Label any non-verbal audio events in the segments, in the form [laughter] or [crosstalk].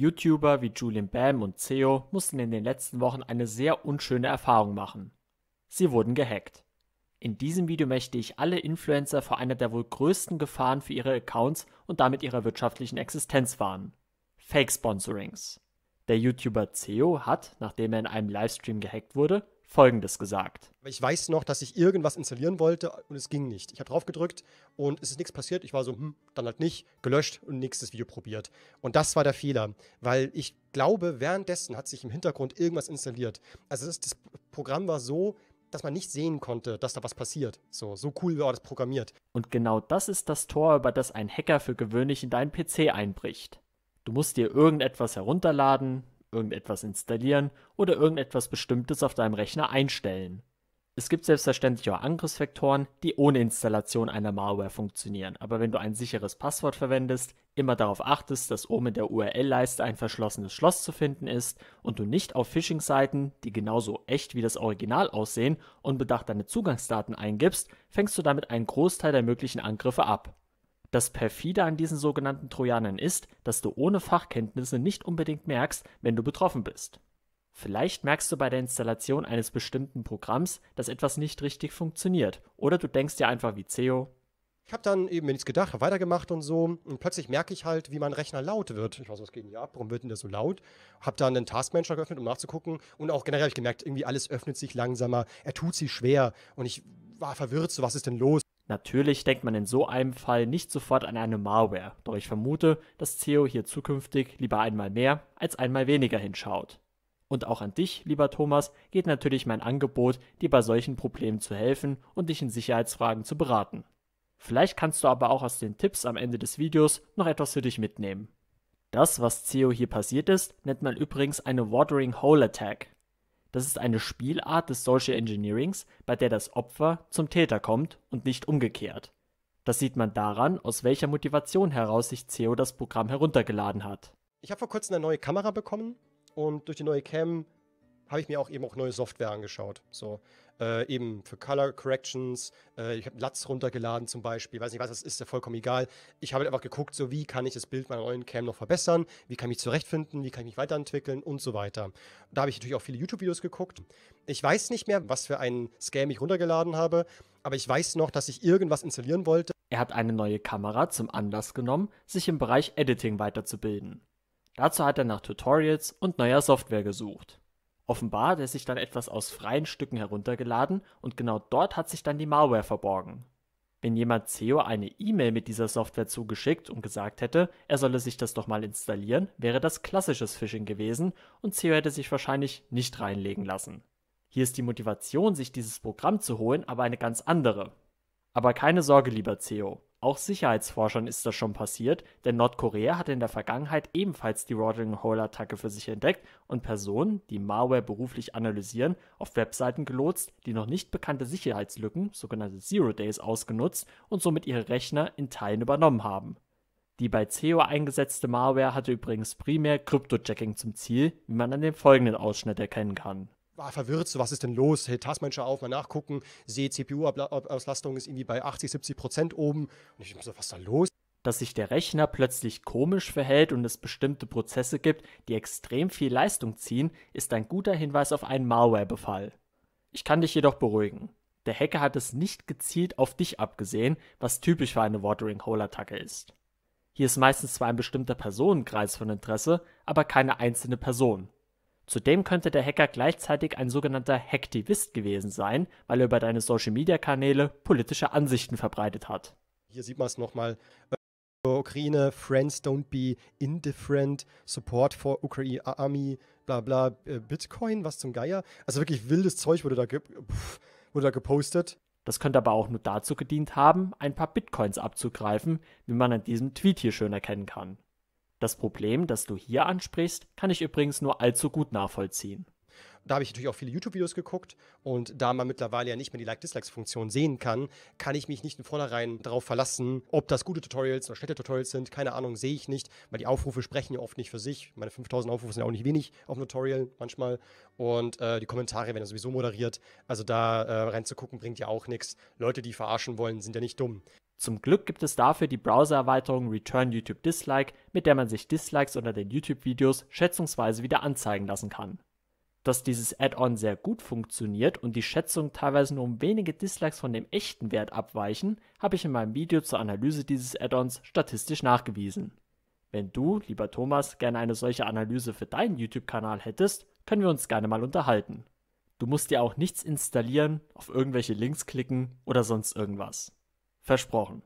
YouTuber wie Julian Bam und CEO mussten in den letzten Wochen eine sehr unschöne Erfahrung machen. Sie wurden gehackt. In diesem Video möchte ich alle Influencer vor einer der wohl größten Gefahren für ihre Accounts und damit ihrer wirtschaftlichen Existenz warnen. Fake Sponsorings. Der YouTuber CEO hat, nachdem er in einem Livestream gehackt wurde, Folgendes gesagt. Ich weiß noch, dass ich irgendwas installieren wollte und es ging nicht. Ich habe drauf gedrückt und es ist nichts passiert. Ich war so, hm, dann halt nicht, gelöscht und nächstes Video probiert. Und das war der Fehler, weil ich glaube, währenddessen hat sich im Hintergrund irgendwas installiert. Also das, das Programm war so, dass man nicht sehen konnte, dass da was passiert. So, so cool war das programmiert. Und genau das ist das Tor, über das ein Hacker für gewöhnlich in deinen PC einbricht. Du musst dir irgendetwas herunterladen, irgendetwas installieren oder irgendetwas Bestimmtes auf deinem Rechner einstellen. Es gibt selbstverständlich auch Angriffsvektoren, die ohne Installation einer Malware funktionieren, aber wenn du ein sicheres Passwort verwendest, immer darauf achtest, dass oben in der URL-Leiste ein verschlossenes Schloss zu finden ist und du nicht auf Phishing-Seiten, die genauso echt wie das Original aussehen, unbedacht deine Zugangsdaten eingibst, fängst du damit einen Großteil der möglichen Angriffe ab. Das perfide an diesen sogenannten Trojanern ist, dass du ohne Fachkenntnisse nicht unbedingt merkst, wenn du betroffen bist. Vielleicht merkst du bei der Installation eines bestimmten Programms, dass etwas nicht richtig funktioniert, oder du denkst dir einfach wie CEO. Ich habe dann eben mir nichts gedacht, habe weitergemacht und so. Und plötzlich merke ich halt, wie mein Rechner laut wird. Ich weiß, was geht denn hier ab? Warum wird denn der so laut? Habe dann den Taskmanager geöffnet, um nachzugucken. Und auch generell habe ich gemerkt, irgendwie alles öffnet sich langsamer. Er tut sich schwer. Und ich war verwirrt, so was ist denn los? Natürlich denkt man in so einem Fall nicht sofort an eine Malware, doch ich vermute, dass CEO hier zukünftig lieber einmal mehr als einmal weniger hinschaut. Und auch an dich, lieber Thomas, geht natürlich mein Angebot, dir bei solchen Problemen zu helfen und dich in Sicherheitsfragen zu beraten. Vielleicht kannst du aber auch aus den Tipps am Ende des Videos noch etwas für dich mitnehmen. Das, was CEO hier passiert ist, nennt man übrigens eine Watering Hole Attack. Das ist eine Spielart des Social Engineerings, bei der das Opfer zum Täter kommt und nicht umgekehrt. Das sieht man daran, aus welcher Motivation heraus sich CEO das Programm heruntergeladen hat. Ich habe vor kurzem eine neue Kamera bekommen und durch die neue Cam habe ich mir auch eben auch neue Software angeschaut. So äh, eben für Color Corrections. Äh, ich habe LUTs runtergeladen zum Beispiel, weiß nicht was das ist, ja vollkommen egal. Ich habe halt einfach geguckt, so wie kann ich das Bild meiner neuen Cam noch verbessern, wie kann ich mich zurechtfinden, wie kann ich mich weiterentwickeln und so weiter. Da habe ich natürlich auch viele YouTube-Videos geguckt. Ich weiß nicht mehr, was für einen Scam ich runtergeladen habe, aber ich weiß noch, dass ich irgendwas installieren wollte. Er hat eine neue Kamera zum Anlass genommen, sich im Bereich Editing weiterzubilden. Dazu hat er nach Tutorials und neuer Software gesucht. Offenbar hat er sich dann etwas aus freien Stücken heruntergeladen und genau dort hat sich dann die Malware verborgen. Wenn jemand CEO eine E-Mail mit dieser Software zugeschickt und gesagt hätte, er solle sich das doch mal installieren, wäre das klassisches Phishing gewesen und CEO hätte sich wahrscheinlich nicht reinlegen lassen. Hier ist die Motivation, sich dieses Programm zu holen, aber eine ganz andere. Aber keine Sorge, lieber CEO, auch Sicherheitsforschern ist das schon passiert, denn Nordkorea hatte in der Vergangenheit ebenfalls die Rodding-Hole-Attacke für sich entdeckt und Personen, die Malware beruflich analysieren, auf Webseiten gelotst, die noch nicht bekannte Sicherheitslücken (sogenannte Zero Days) ausgenutzt und somit ihre Rechner in Teilen übernommen haben. Die bei CEO eingesetzte Malware hatte übrigens primär Cryptojacking zum Ziel, wie man an dem folgenden Ausschnitt erkennen kann war verwirrt, so was ist denn los? Hey, Taskmanager auf, mal nachgucken, sehe CPU-Auslastung ist irgendwie bei 80, 70 Prozent oben. Und ich so, was ist da los? Dass sich der Rechner plötzlich komisch verhält und es bestimmte Prozesse gibt, die extrem viel Leistung ziehen, ist ein guter Hinweis auf einen Malware-Befall. Ich kann dich jedoch beruhigen. Der Hacker hat es nicht gezielt auf dich abgesehen, was typisch für eine Watering-Hole-Attacke ist. Hier ist meistens zwar ein bestimmter Personenkreis von Interesse, aber keine einzelne Person. Zudem könnte der Hacker gleichzeitig ein sogenannter Hacktivist gewesen sein, weil er über deine Social-Media-Kanäle politische Ansichten verbreitet hat. Hier sieht man es nochmal. Äh, Ukraine, Friends don't be indifferent, Support for Ukraine Army, bla bla, äh, Bitcoin, was zum Geier. Also wirklich wildes Zeug wurde da, pff, wurde da gepostet. Das könnte aber auch nur dazu gedient haben, ein paar Bitcoins abzugreifen, wie man an diesem Tweet hier schön erkennen kann. Das Problem, das du hier ansprichst, kann ich übrigens nur allzu gut nachvollziehen. Da habe ich natürlich auch viele YouTube-Videos geguckt und da man mittlerweile ja nicht mehr die Like-Dislikes-Funktion sehen kann, kann ich mich nicht in vornherein darauf verlassen, ob das gute Tutorials oder schlechte Tutorials sind. Keine Ahnung, sehe ich nicht, weil die Aufrufe sprechen ja oft nicht für sich. Meine 5000 Aufrufe sind ja auch nicht wenig auf einem Tutorial manchmal und äh, die Kommentare werden ja sowieso moderiert. Also da äh, reinzugucken bringt ja auch nichts. Leute, die verarschen wollen, sind ja nicht dumm. Zum Glück gibt es dafür die Browser-Erweiterung Return YouTube Dislike, mit der man sich Dislikes unter den YouTube-Videos schätzungsweise wieder anzeigen lassen kann. Dass dieses Add-on sehr gut funktioniert und die Schätzungen teilweise nur um wenige Dislikes von dem echten Wert abweichen, habe ich in meinem Video zur Analyse dieses Add-ons statistisch nachgewiesen. Wenn du, lieber Thomas, gerne eine solche Analyse für deinen YouTube-Kanal hättest, können wir uns gerne mal unterhalten. Du musst dir auch nichts installieren, auf irgendwelche Links klicken oder sonst irgendwas. Versprochen.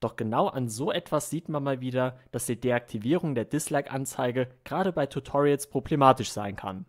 Doch genau an so etwas sieht man mal wieder, dass die Deaktivierung der Dislike-Anzeige gerade bei Tutorials problematisch sein kann.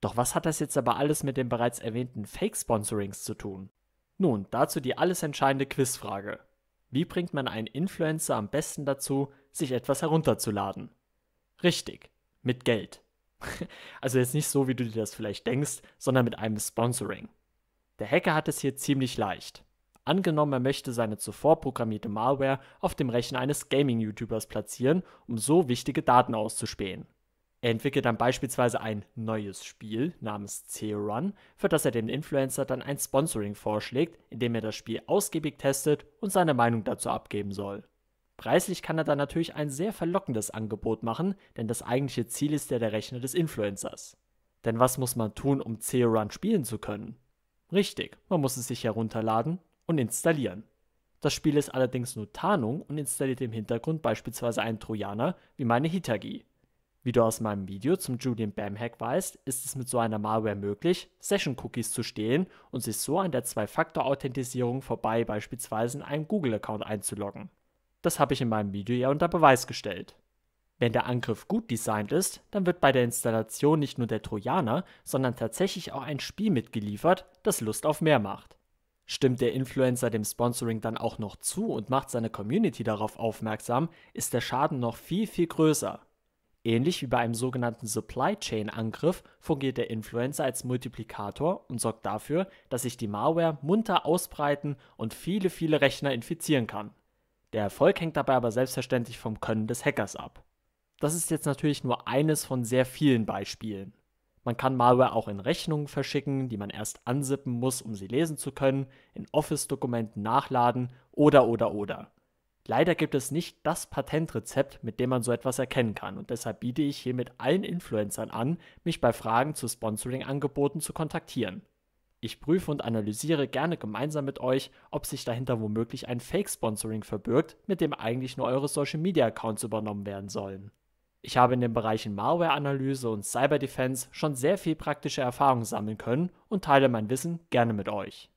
Doch was hat das jetzt aber alles mit den bereits erwähnten Fake-Sponsorings zu tun? Nun, dazu die alles entscheidende Quizfrage. Wie bringt man einen Influencer am besten dazu, sich etwas herunterzuladen? Richtig, mit Geld. [laughs] also jetzt nicht so, wie du dir das vielleicht denkst, sondern mit einem Sponsoring. Der Hacker hat es hier ziemlich leicht. Angenommen, er möchte seine zuvor programmierte Malware auf dem Rechner eines Gaming-YouTubers platzieren, um so wichtige Daten auszuspähen. Er entwickelt dann beispielsweise ein neues Spiel namens C-Run, für das er dem Influencer dann ein Sponsoring vorschlägt, indem er das Spiel ausgiebig testet und seine Meinung dazu abgeben soll. Preislich kann er dann natürlich ein sehr verlockendes Angebot machen, denn das eigentliche Ziel ist ja der Rechner des Influencers. Denn was muss man tun, um C-Run spielen zu können? Richtig, man muss es sich herunterladen und installieren. Das Spiel ist allerdings nur Tarnung und installiert im Hintergrund beispielsweise einen Trojaner wie meine Hitagi. Wie du aus meinem Video zum Julian Bam Hack weißt, ist es mit so einer Malware möglich, Session Cookies zu stehlen und sich so an der Zwei-Faktor-Authentisierung vorbei beispielsweise in einen Google-Account einzuloggen. Das habe ich in meinem Video ja unter Beweis gestellt. Wenn der Angriff gut designt ist, dann wird bei der Installation nicht nur der Trojaner, sondern tatsächlich auch ein Spiel mitgeliefert, das Lust auf mehr macht. Stimmt der Influencer dem Sponsoring dann auch noch zu und macht seine Community darauf aufmerksam, ist der Schaden noch viel, viel größer. Ähnlich wie bei einem sogenannten Supply Chain Angriff fungiert der Influencer als Multiplikator und sorgt dafür, dass sich die Malware munter ausbreiten und viele, viele Rechner infizieren kann. Der Erfolg hängt dabei aber selbstverständlich vom Können des Hackers ab. Das ist jetzt natürlich nur eines von sehr vielen Beispielen. Man kann Malware auch in Rechnungen verschicken, die man erst ansippen muss, um sie lesen zu können, in Office-Dokumenten nachladen oder oder oder. Leider gibt es nicht das Patentrezept, mit dem man so etwas erkennen kann und deshalb biete ich hiermit allen Influencern an, mich bei Fragen zu Sponsoring-Angeboten zu kontaktieren. Ich prüfe und analysiere gerne gemeinsam mit euch, ob sich dahinter womöglich ein Fake-Sponsoring verbirgt, mit dem eigentlich nur eure Social-Media-Accounts übernommen werden sollen. Ich habe in den Bereichen Malware-Analyse und Cyber-Defense schon sehr viel praktische Erfahrung sammeln können und teile mein Wissen gerne mit euch.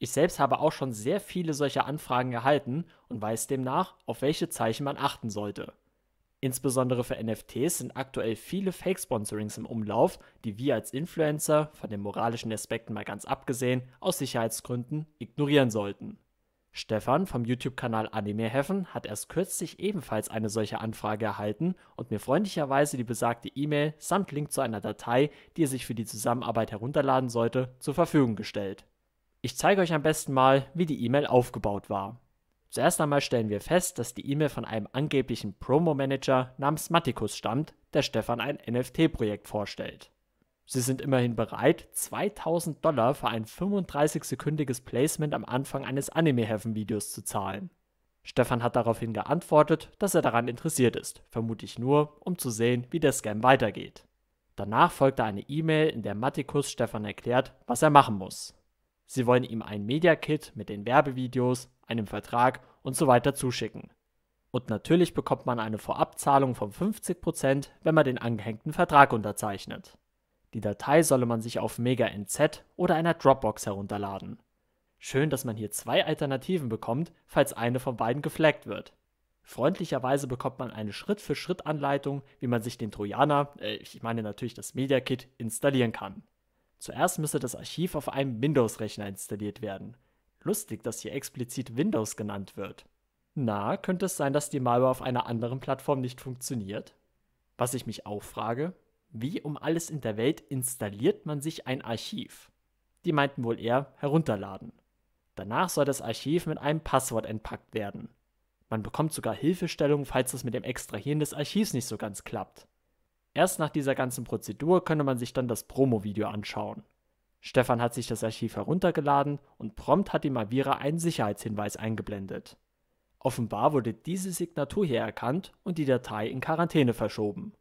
Ich selbst habe auch schon sehr viele solcher Anfragen erhalten und weiß demnach, auf welche Zeichen man achten sollte. Insbesondere für NFTs sind aktuell viele Fake-Sponsorings im Umlauf, die wir als Influencer, von den moralischen Aspekten mal ganz abgesehen, aus Sicherheitsgründen ignorieren sollten. Stefan vom YouTube-Kanal Animeheaven hat erst kürzlich ebenfalls eine solche Anfrage erhalten und mir freundlicherweise die besagte E-Mail samt Link zu einer Datei, die er sich für die Zusammenarbeit herunterladen sollte, zur Verfügung gestellt. Ich zeige euch am besten mal, wie die E-Mail aufgebaut war. Zuerst einmal stellen wir fest, dass die E-Mail von einem angeblichen Promo-Manager namens Matikus stammt, der Stefan ein NFT-Projekt vorstellt. Sie sind immerhin bereit, 2000 Dollar für ein 35-sekündiges Placement am Anfang eines Anime-Heaven-Videos zu zahlen. Stefan hat daraufhin geantwortet, dass er daran interessiert ist, vermutlich nur, um zu sehen, wie der Scam weitergeht. Danach folgte eine E-Mail, in der Matikus Stefan erklärt, was er machen muss. Sie wollen ihm ein Media-Kit mit den Werbevideos, einem Vertrag und so weiter zuschicken. Und natürlich bekommt man eine Vorabzahlung von 50%, wenn man den angehängten Vertrag unterzeichnet. Die Datei solle man sich auf MegaNZ oder einer Dropbox herunterladen. Schön, dass man hier zwei Alternativen bekommt, falls eine von beiden geflaggt wird. Freundlicherweise bekommt man eine Schritt-für-Schritt-Anleitung, wie man sich den Trojaner, äh, ich meine natürlich das Media Kit, installieren kann. Zuerst müsse das Archiv auf einem Windows-Rechner installiert werden. Lustig, dass hier explizit Windows genannt wird. Na, könnte es sein, dass die Malware auf einer anderen Plattform nicht funktioniert? Was ich mich auch frage, wie um alles in der Welt installiert man sich ein Archiv? Die meinten wohl eher herunterladen. Danach soll das Archiv mit einem Passwort entpackt werden. Man bekommt sogar Hilfestellung, falls das mit dem Extrahieren des Archivs nicht so ganz klappt. Erst nach dieser ganzen Prozedur könne man sich dann das Promo-Video anschauen. Stefan hat sich das Archiv heruntergeladen und prompt hat die Mavira einen Sicherheitshinweis eingeblendet. Offenbar wurde diese Signatur hier erkannt und die Datei in Quarantäne verschoben.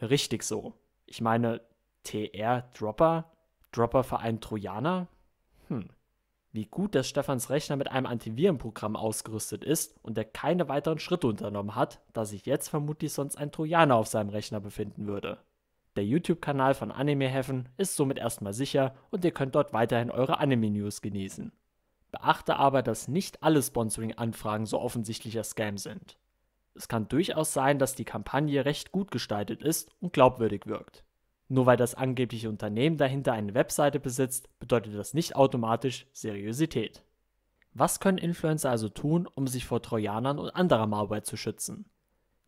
Richtig so. Ich meine, TR Dropper, Dropper Verein Trojaner? Hm. Wie gut, dass Stefans Rechner mit einem Antivirenprogramm ausgerüstet ist und er keine weiteren Schritte unternommen hat, da sich jetzt vermutlich sonst ein Trojaner auf seinem Rechner befinden würde. Der YouTube-Kanal von Anime Heaven ist somit erstmal sicher und ihr könnt dort weiterhin eure Anime-News genießen. Beachte aber, dass nicht alle Sponsoring-Anfragen so offensichtlicher Scam sind. Es kann durchaus sein, dass die Kampagne recht gut gestaltet ist und glaubwürdig wirkt. Nur weil das angebliche Unternehmen dahinter eine Webseite besitzt, bedeutet das nicht automatisch Seriosität. Was können Influencer also tun, um sich vor Trojanern und anderer Malware zu schützen?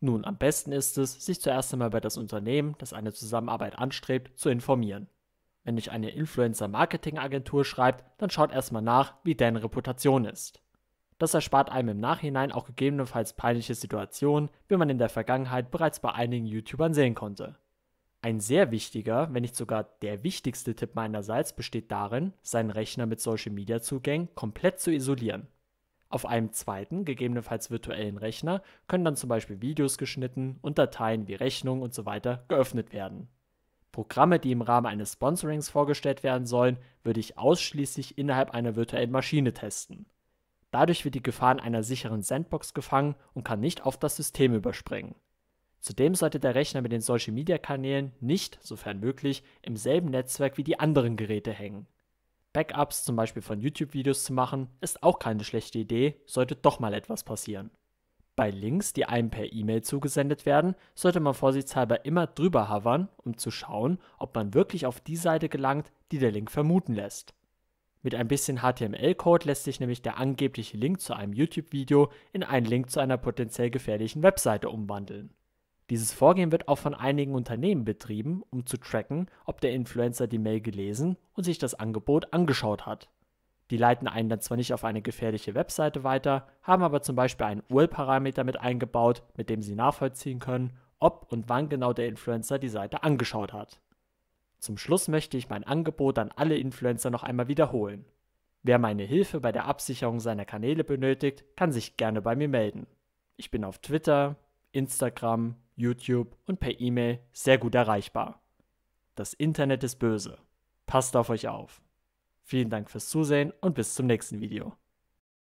Nun, am besten ist es, sich zuerst einmal bei das Unternehmen, das eine Zusammenarbeit anstrebt, zu informieren. Wenn dich eine Influencer-Marketing-Agentur schreibt, dann schaut erstmal nach, wie deine Reputation ist. Das erspart einem im Nachhinein auch gegebenenfalls peinliche Situationen, wie man in der Vergangenheit bereits bei einigen YouTubern sehen konnte. Ein sehr wichtiger, wenn nicht sogar der wichtigste Tipp meinerseits besteht darin, seinen Rechner mit Social Media Zugängen komplett zu isolieren. Auf einem zweiten, gegebenenfalls virtuellen Rechner können dann zum Beispiel Videos geschnitten und Dateien wie Rechnungen usw. So geöffnet werden. Programme, die im Rahmen eines Sponsorings vorgestellt werden sollen, würde ich ausschließlich innerhalb einer virtuellen Maschine testen. Dadurch wird die Gefahr in einer sicheren Sandbox gefangen und kann nicht auf das System überspringen. Zudem sollte der Rechner mit den Social-Media-Kanälen nicht, sofern möglich, im selben Netzwerk wie die anderen Geräte hängen. Backups zum Beispiel von YouTube-Videos zu machen, ist auch keine schlechte Idee, sollte doch mal etwas passieren. Bei Links, die einem per E-Mail zugesendet werden, sollte man vorsichtshalber immer drüber hovern, um zu schauen, ob man wirklich auf die Seite gelangt, die der Link vermuten lässt. Mit ein bisschen HTML-Code lässt sich nämlich der angebliche Link zu einem YouTube-Video in einen Link zu einer potenziell gefährlichen Webseite umwandeln. Dieses Vorgehen wird auch von einigen Unternehmen betrieben, um zu tracken, ob der Influencer die Mail gelesen und sich das Angebot angeschaut hat. Die leiten einen dann zwar nicht auf eine gefährliche Webseite weiter, haben aber zum Beispiel einen URL-Parameter mit eingebaut, mit dem sie nachvollziehen können, ob und wann genau der Influencer die Seite angeschaut hat. Zum Schluss möchte ich mein Angebot an alle Influencer noch einmal wiederholen. Wer meine Hilfe bei der Absicherung seiner Kanäle benötigt, kann sich gerne bei mir melden. Ich bin auf Twitter, Instagram, YouTube und per E-Mail sehr gut erreichbar. Das Internet ist böse. Passt auf euch auf. Vielen Dank fürs Zusehen und bis zum nächsten Video.